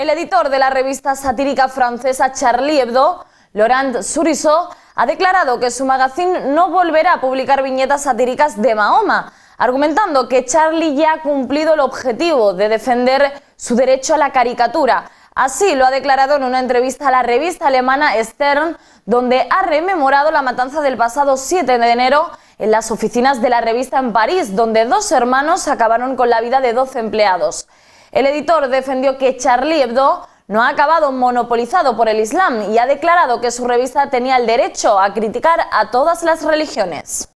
El editor de la revista satírica francesa Charlie Hebdo, Laurent Surisot, ha declarado que su magazine no volverá a publicar viñetas satíricas de Mahoma, argumentando que Charlie ya ha cumplido el objetivo de defender su derecho a la caricatura. Así lo ha declarado en una entrevista a la revista alemana Stern, donde ha rememorado la matanza del pasado 7 de enero en las oficinas de la revista en París, donde dos hermanos acabaron con la vida de 12 empleados. El editor defendió que Charlie Hebdo no ha acabado monopolizado por el Islam y ha declarado que su revista tenía el derecho a criticar a todas las religiones.